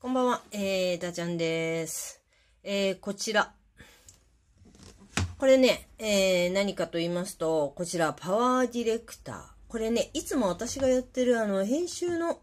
こんばんは、えー、ダちゃんです。えー、こちら。これね、えー、何かと言いますと、こちら、パワーディレクター。これね、いつも私がやってる、あの、編集の、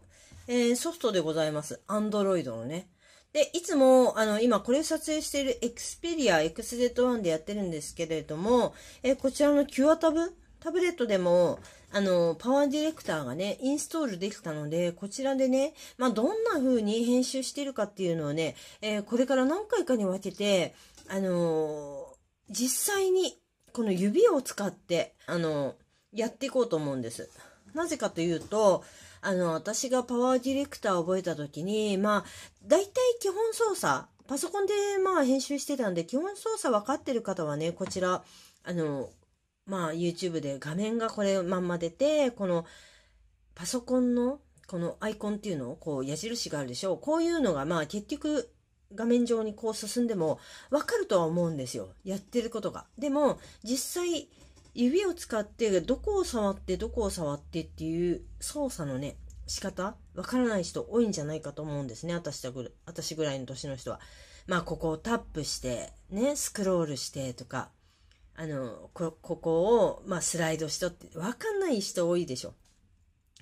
えー、ソフトでございます。アンドロイドのね。で、いつも、あの、今これ撮影している Xperia XZ1 でやってるんですけれども、えー、こちらの Q アタブタブレットでも、あの、パワーディレクターがね、インストールできたので、こちらでね、まあ、どんな風に編集してるかっていうのをね、えー、これから何回かに分けて、あのー、実際に、この指を使って、あのー、やっていこうと思うんです。なぜかというと、あの、私がパワーディレクターを覚えた時に、まあ、大体基本操作、パソコンでまあ編集してたんで、基本操作分かってる方はね、こちら、あの、まあ YouTube で画面がこれまんま出て、このパソコンのこのアイコンっていうのをこう矢印があるでしょうこういうのがまあ結局画面上にこう進んでもわかるとは思うんですよ。やってることが。でも実際指を使ってどこを触ってどこを触ってっていう操作のね、仕方わからない人多いんじゃないかと思うんですね。私たぐ私ぐらいの年の人は。まあここをタップして、ね、スクロールしてとか、あの、こ、ここを、まあ、スライドしとって、わかんない人多いでしょ。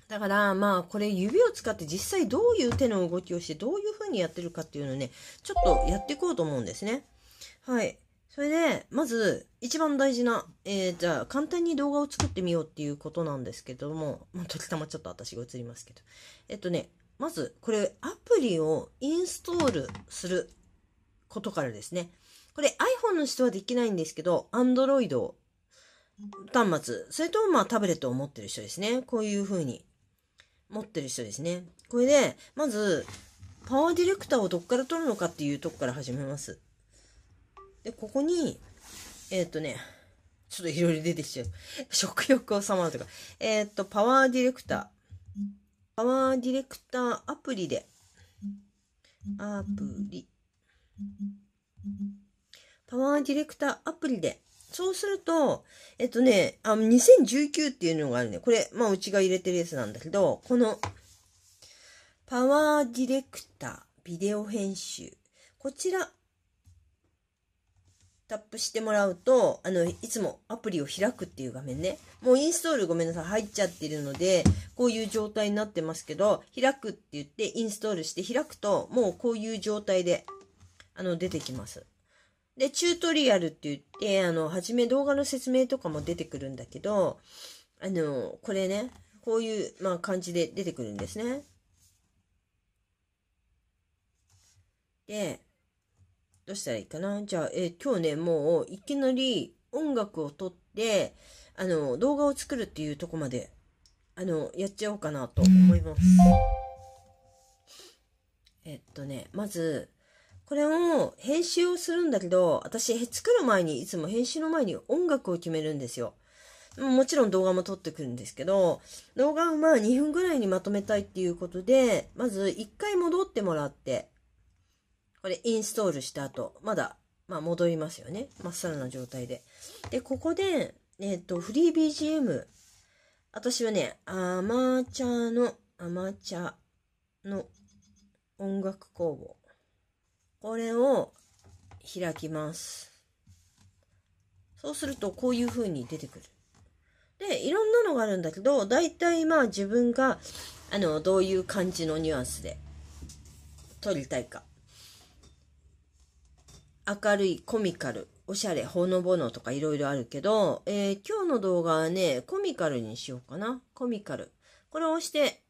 だから、まあ、これ指を使って実際どういう手の動きをして、どういう風にやってるかっていうのをね、ちょっとやっていこうと思うんですね。はい。それで、まず、一番大事な、えー、じゃあ、簡単に動画を作ってみようっていうことなんですけども、まあ、時たまちょっと私が映りますけど。えっとね、まず、これ、アプリをインストールすることからですね。これ iPhone の人はできないんですけど、Android 端末、それとまあタブレットを持ってる人ですね。こういう風に持ってる人ですね。これで、まず、パワーディレクターをどっから取るのかっていうとこから始めます。で、ここに、えっ、とね、ちょっといろいろ出てきちゃう。食欲をさまるとか。えっ、と、パワーディレクター。パワーディレクターアプリで。アプリ。パワーディレクターアプリで。そうすると、えっとね、あの、2019っていうのがあるね。これ、まあ、うちが入れてるやつなんだけど、この、パワーディレクター、ビデオ編集。こちら、タップしてもらうと、あの、いつもアプリを開くっていう画面ね。もうインストールごめんなさい、入っちゃってるので、こういう状態になってますけど、開くって言ってインストールして開くと、もうこういう状態で、あの、出てきます。で、チュートリアルって言って、あの、はじめ動画の説明とかも出てくるんだけど、あの、これね、こういう、まあ、感じで出てくるんですね。で、どうしたらいいかなじゃあ、え今日ね、もう、いきなり音楽を撮って、あの、動画を作るっていうとこまで、あの、やっちゃおうかなと思います。えっとね、まず、これを編集をするんだけど、私作る前にいつも編集の前に音楽を決めるんですよ。もちろん動画も撮ってくるんですけど、動画をまあ2分ぐらいにまとめたいっていうことで、まず1回戻ってもらって、これインストールした後、まだ、まあ戻りますよね。まっさらな状態で。で、ここで、えっ、ー、と、フリー BGM。私はね、アマチャの、アマチャの音楽工房。これを開きます。そうするとこういう風に出てくる。で、いろんなのがあるんだけど、大体まあ自分が、あの、どういう感じのニュアンスで撮りたいか。明るい、コミカル、おしゃれ、ほのぼのとかいろいろあるけど、えー、今日の動画はね、コミカルにしようかな。コミカル。これを押して、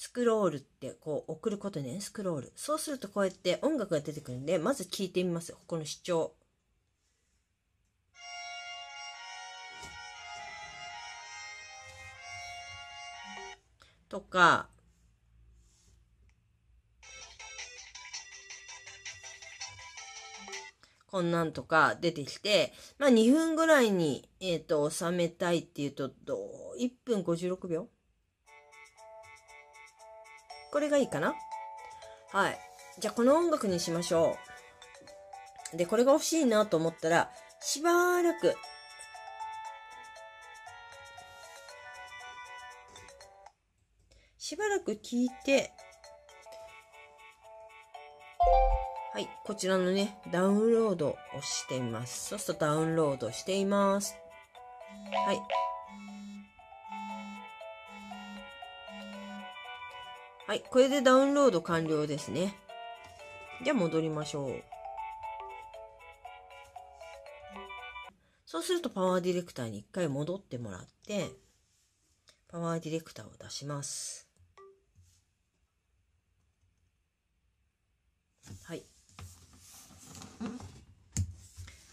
スクロールってこう送ることね、スクロール。そうするとこうやって音楽が出てくるんで、まず聴いてみます。ここの視聴。とか、こんなんとか出てきて、まあ2分ぐらいに、えっ、ー、と、収めたいっていうと、1分56秒これがいいかなはい。じゃあこの音楽にしましょう。で、これが欲しいなと思ったら、しばらく。しばらく聞いて、はい、こちらのね、ダウンロードをしてみます。そうするとダウンロードしています。はい。はい、これでダウンロード完了ですね。じゃあ戻りましょう。そうするとパワーディレクターに一回戻ってもらって、パワーディレクターを出します。はい。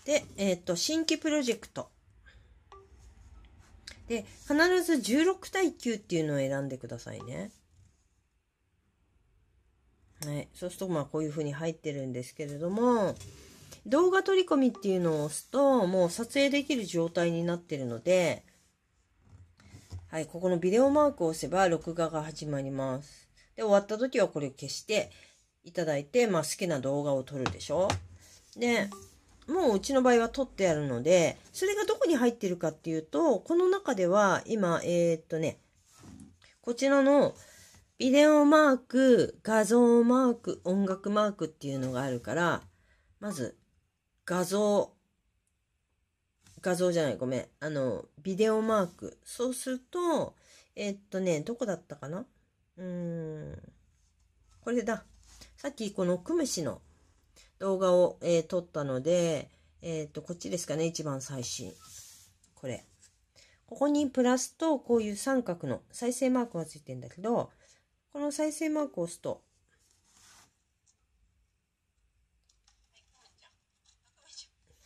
で、えっ、ー、と、新規プロジェクト。で、必ず16対9っていうのを選んでくださいね。はい、そうするとまあこういう風に入ってるんですけれども動画取り込みっていうのを押すともう撮影できる状態になってるので、はい、ここのビデオマークを押せば録画が始まります。で終わった時はこれを消していただいて、まあ、好きな動画を撮るでしょ。でもううちの場合は撮ってあるのでそれがどこに入ってるかっていうとこの中では今えー、っとねこちらのビデオマーク、画像マーク、音楽マークっていうのがあるから、まず、画像、画像じゃない、ごめん。あの、ビデオマーク。そうすると、えっとね、どこだったかなうーん、これだ。さっきこのクムシの動画を、えー、撮ったので、えっ、と、こっちですかね、一番最新。これ。ここにプラスとこういう三角の再生マークがついてんだけど、この再生マークを押すと、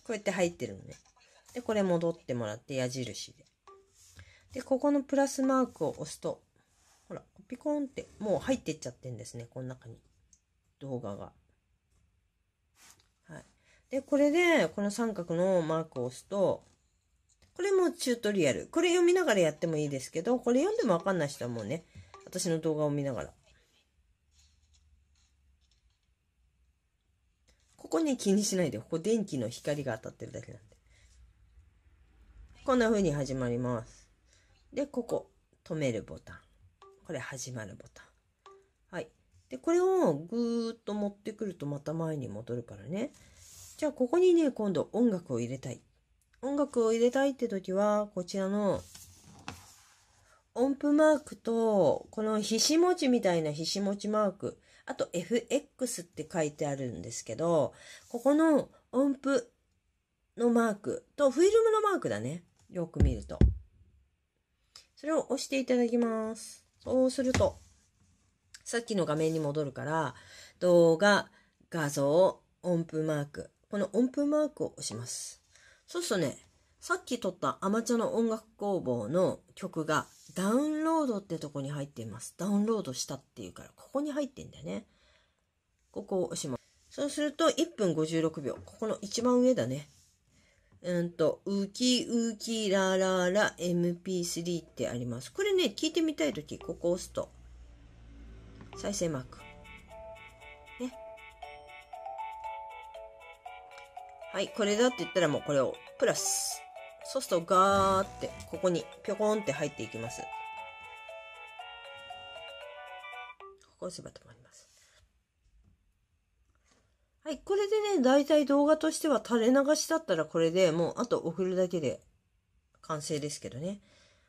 こうやって入ってるのね。で、これ戻ってもらって矢印で。で、ここのプラスマークを押すと、ほら、ピコンってもう入ってっちゃってんですね、この中に。動画が。はい。で、これで、この三角のマークを押すと、これもチュートリアル。これ読みながらやってもいいですけど、これ読んでもわかんない人はもうね、私の動画を見ながら。ここに気にしないで。ここ電気の光が当たってるだけなんで。こんな風に始まります。で、ここ、止めるボタン。これ、始まるボタン。はい。で、これをぐーっと持ってくるとまた前に戻るからね。じゃあ、ここにね、今度音楽を入れたい。音楽を入れたいって時は、こちらの音符マークと、このひし文字みたいなひし文字マーク、あと FX って書いてあるんですけど、ここの音符のマークとフィルムのマークだね。よく見ると。それを押していただきます。そうすると、さっきの画面に戻るから、動画、画像、音符マーク。この音符マークを押します。そうするとね、さっき撮ったアマチュアの音楽工房の曲がダウンロードってとこに入っています。ダウンロードしたっていうから、ここに入ってんだよね。ここを押します。そうすると、1分56秒。ここの一番上だね。うんと、ウキウキラララ MP3 ってあります。これね、聞いてみたいとき、ここ押すと、再生マーク。ね。はい、これだって言ったらもうこれを、プラス。そうするとガーってここにぴょこんって入っていきます。ここ押せば止まります。はい、これでね、だいたい動画としては垂れ流しだったらこれでもうあと送るだけで完成ですけどね。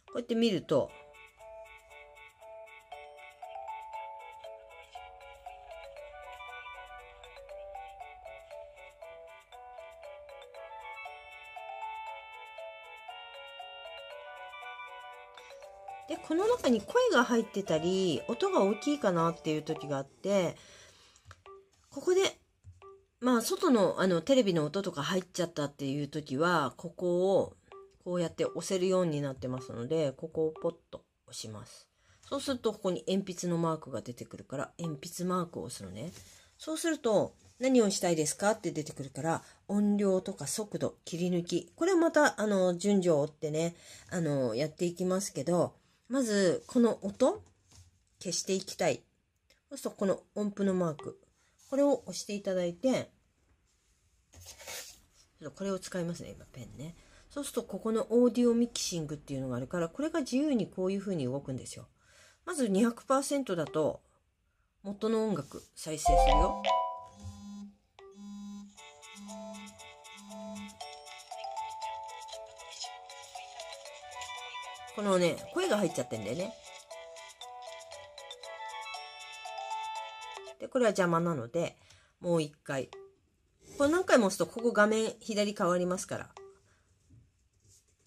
こうやって見ると、に声が入ってたり音が大きいかなっていう時があってここでまあ外のあのテレビの音とか入っちゃったっていう時はここをこうやって押せるようになってますのでここをポッと押しますそうするとここに鉛筆のマークが出てくるから鉛筆マークを押すのねそうすると何をしたいですかって出てくるから音量とか速度切り抜きこれまたあの順序を追ってねあのやっていきますけどまず、この音、消していきたい。そうすると、この音符のマーク。これを押していただいて、ちょっとこれを使いますね、今、ペンね。そうすると、ここのオーディオミキシングっていうのがあるから、これが自由にこういう風に動くんですよ。まず200%だと、元の音楽再生するよ。このね、声が入っちゃってんだよね。で、これは邪魔なので、もう一回。これ何回も押すと、ここ画面左変わりますから。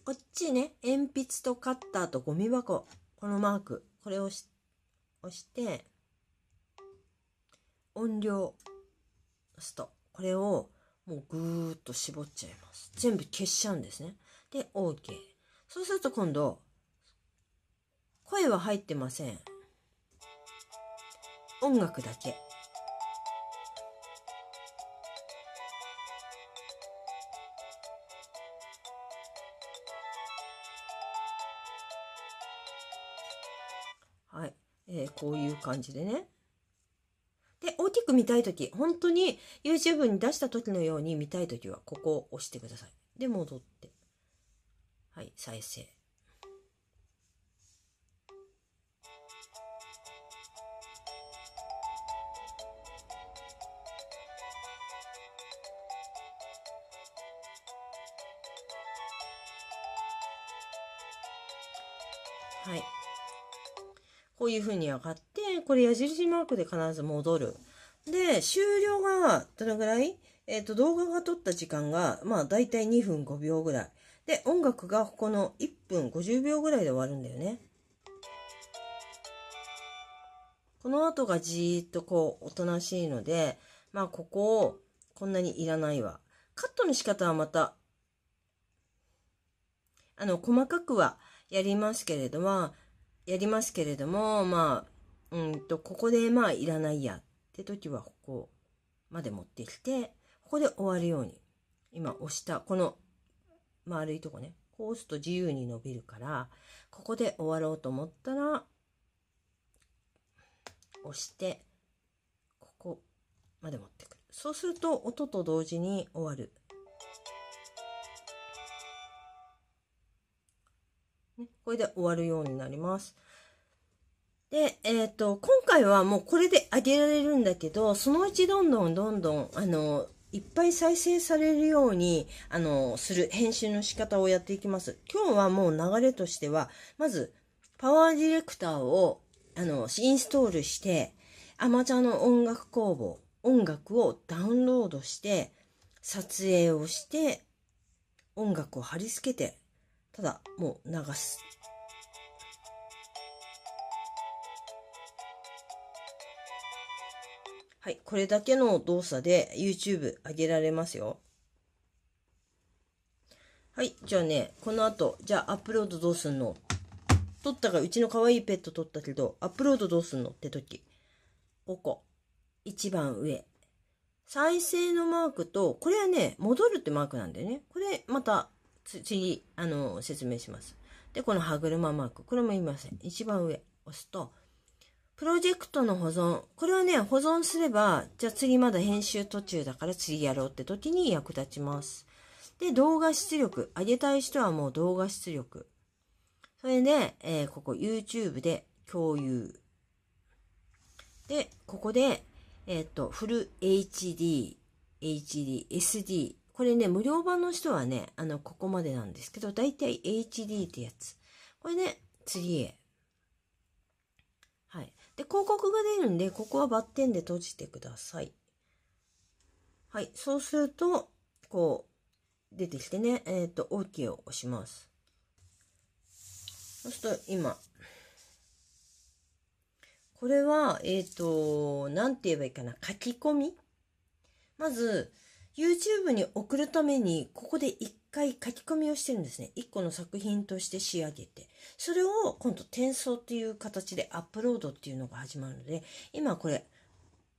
こっちね、鉛筆とカッターとゴミ箱。このマーク。これを押して、音量押すと、これをもうぐーっと絞っちゃいます。全部消しちゃうんですね。で、OK。そうすると今度、声は入ってません音楽だけはい、えこういう感じでねで大きく見たい時本当に YouTube に出した時のように見たい時はここを押してくださいで戻ってはい再生こういうに上がって、これ矢印マークで必ず戻る。で、終了がどのぐらいえっ、ー、と、動画が撮った時間が、まあ、だいたい2分5秒ぐらい。で、音楽がここの1分50秒ぐらいで終わるんだよね。この後がじーっとこう、おとなしいので、まあ、ここをこんなにいらないわ。カットの仕方はまた、あの、細かくはやりますけれども、やりますけれども、まあ、うんと、ここでまあいらないやって時はここまで持ってきて、ここで終わるように、今押した、この丸いとこね、こう押すと自由に伸びるから、ここで終わろうと思ったら、押して、ここまで持ってくる。そうすると音と同時に終わる。ね、これで終わるようになります。で、えっ、ー、と、今回はもうこれで上げられるんだけど、そのうちどんどんどんどん、あの、いっぱい再生されるように、あの、する編集の仕方をやっていきます。今日はもう流れとしては、まず、パワーディレクターを、あの、インストールして、アマチュアの音楽工房、音楽をダウンロードして、撮影をして、音楽を貼り付けて、ただもう流すはい、これだけの動作で YouTube 上げられますよ。はい、じゃあね、この後、じゃあアップロードどうすんの撮ったが、うちの可愛いペット撮ったけど、アップロードどうすんのって時。ここ。一番上。再生のマークと、これはね、戻るってマークなんだよね。これ、また次、あの、説明します。で、この歯車マーク。これも言いません。一番上押すと、プロジェクトの保存。これはね、保存すれば、じゃあ次まだ編集途中だから次やろうって時に役立ちます。で、動画出力。上げたい人はもう動画出力。それで、えー、ここ YouTube で共有。で、ここで、えっ、ー、と、フル HD、HD、SD、これね、無料版の人はね、あの、ここまでなんですけど、だいたい HD ってやつ。これね、次へ。はい。で、広告が出るんで、ここはバッテンで閉じてください。はい。そうすると、こう、出てきてね、えっ、ー、と、OK を押します。そうすると、今、これは、えっ、ー、と、なんて言えばいいかな、書き込みまず、YouTube に送るためにここで1回書き込みをしてるんですね1個の作品として仕上げてそれを今度転送っていう形でアップロードっていうのが始まるので今これ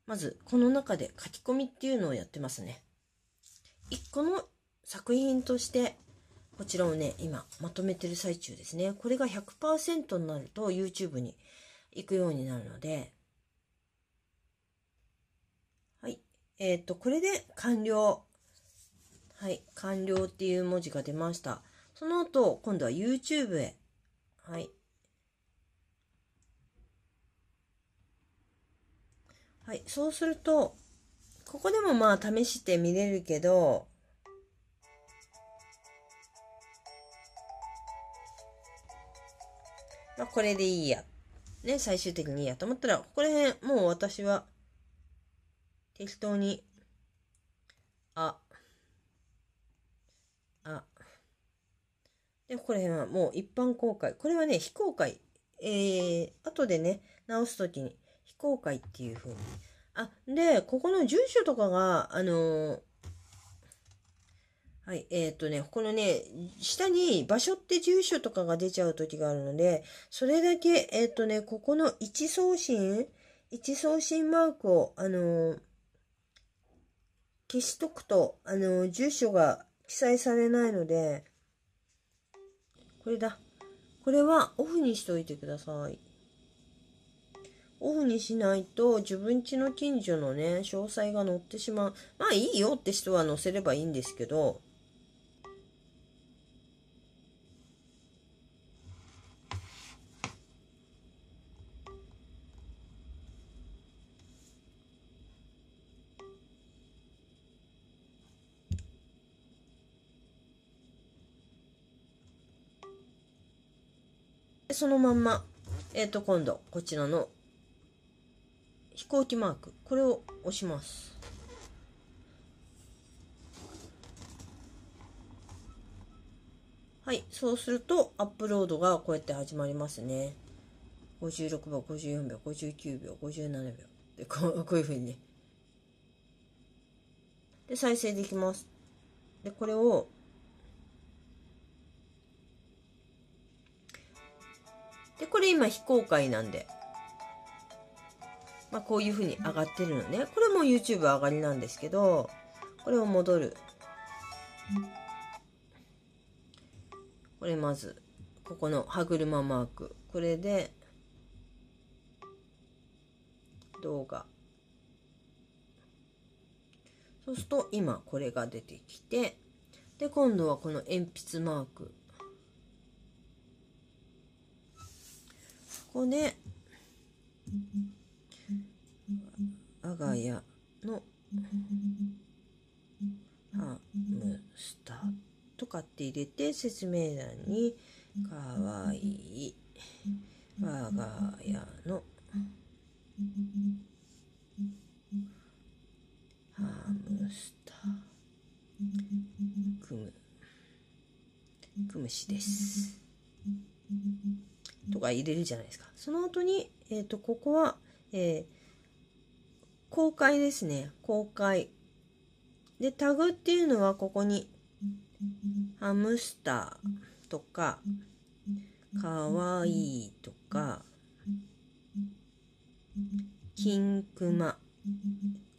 まずこの中で書き込みっていうのをやってますね1個の作品としてこちらをね今まとめてる最中ですねこれが100%になると YouTube に行くようになるのでえっ、ー、と、これで完了。はい、完了っていう文字が出ました。その後、今度は YouTube へ。はい。はい、そうすると、ここでもまあ試してみれるけど、まあこれでいいや。ね、最終的にいいやと思ったら、ここら辺、もう私は適当に、あ、あ、で、ここら辺はもう一般公開。これはね、非公開。えー、後でね、直すときに、非公開っていう風に。あ、で、ここの住所とかが、あのー、はい、えー、っとね、ここのね、下に場所って住所とかが出ちゃうときがあるので、それだけ、えー、っとね、ここの置送信、置送信マークを、あのー消しとくと、あの、住所が記載されないので、これだ。これはオフにしといてください。オフにしないと自分家の近所のね、詳細が載ってしまう。まあいいよって人は載せればいいんですけど、そのまんま、えっ、ー、と、今度、こちらの飛行機マーク、これを押します。はい、そうすると、アップロードがこうやって始まりますね。56秒、54秒、59秒、57秒。で、こうこういうふうにね。で、再生できます。で、これを今非公開なんで、まあ、こういう風に上がってるのね。これも YouTube 上がりなんですけど、これを戻る。これまず、ここの歯車マーク。これで、動画。そうすると今これが出てきて、で、今度はこの鉛筆マーク。骨我が家のハムスターとかって入れて説明欄にかわいい我が家のハムスタークムクムシです。とか入れるじゃないですか。その後に、えっ、ー、と、ここは、えー、公開ですね。公開。で、タグっていうのはここに、ハムスターとか、かわいいとか、キンクマ。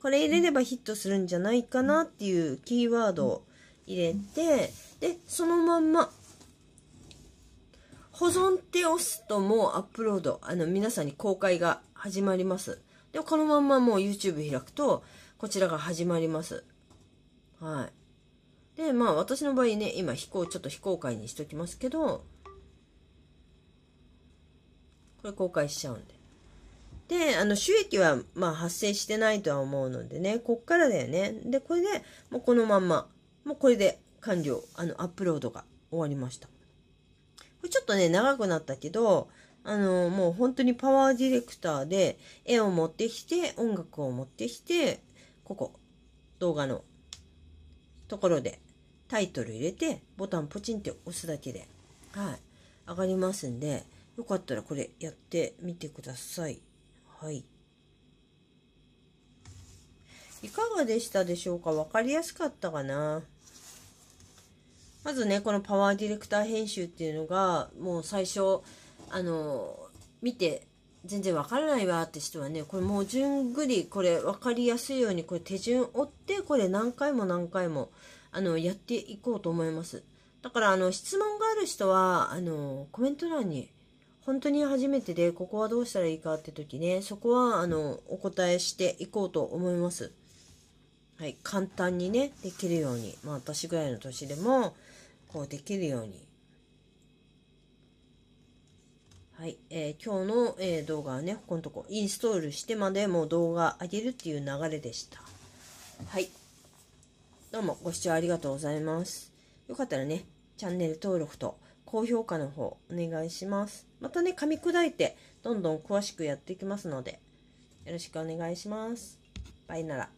これ入れればヒットするんじゃないかなっていうキーワードを入れて、で、そのまんま保存って押すともうアップロード、あの、皆さんに公開が始まります。で、このまんまもう YouTube 開くと、こちらが始まります。はい。で、まあ私の場合ね、今飛行、ちょっと非公開にしときますけど、これ公開しちゃうんで。で、あの、収益は、まあ発生してないとは思うのでね、こっからだよね。で、これで、もうこのまんま、もうこれで完了。あの、アップロードが終わりました。れちょっとね、長くなったけど、あの、もう本当にパワーディレクターで、絵を持ってきて、音楽を持ってきて、ここ、動画のところで、タイトル入れて、ボタンポチンって押すだけで、はい、上がりますんで、よかったらこれやってみてください。はい。いかがでしたでしょうかわかりやすかったかなまずねこのパワーディレクター編集っていうのがもう最初あの見て全然わからないわって人はねこれもうじゅんぐりこれ分かりやすいようにこれ手順追ってこれ何回も何回もあのやっていこうと思いますだからあの質問がある人はあのコメント欄に本当に初めてでここはどうしたらいいかって時ねそこはあのお答えしていこうと思いますはい簡単にねできるようにまあ私ぐらいの年でもこうできるように。はい、えー、今日の、えー、動画はね、ここのとこインストールしてまでもう動画上げるっていう流れでした。はい。どうもご視聴ありがとうございます。よかったらね、チャンネル登録と高評価の方お願いします。またね、噛み砕いてどんどん詳しくやっていきますので、よろしくお願いします。バイなら。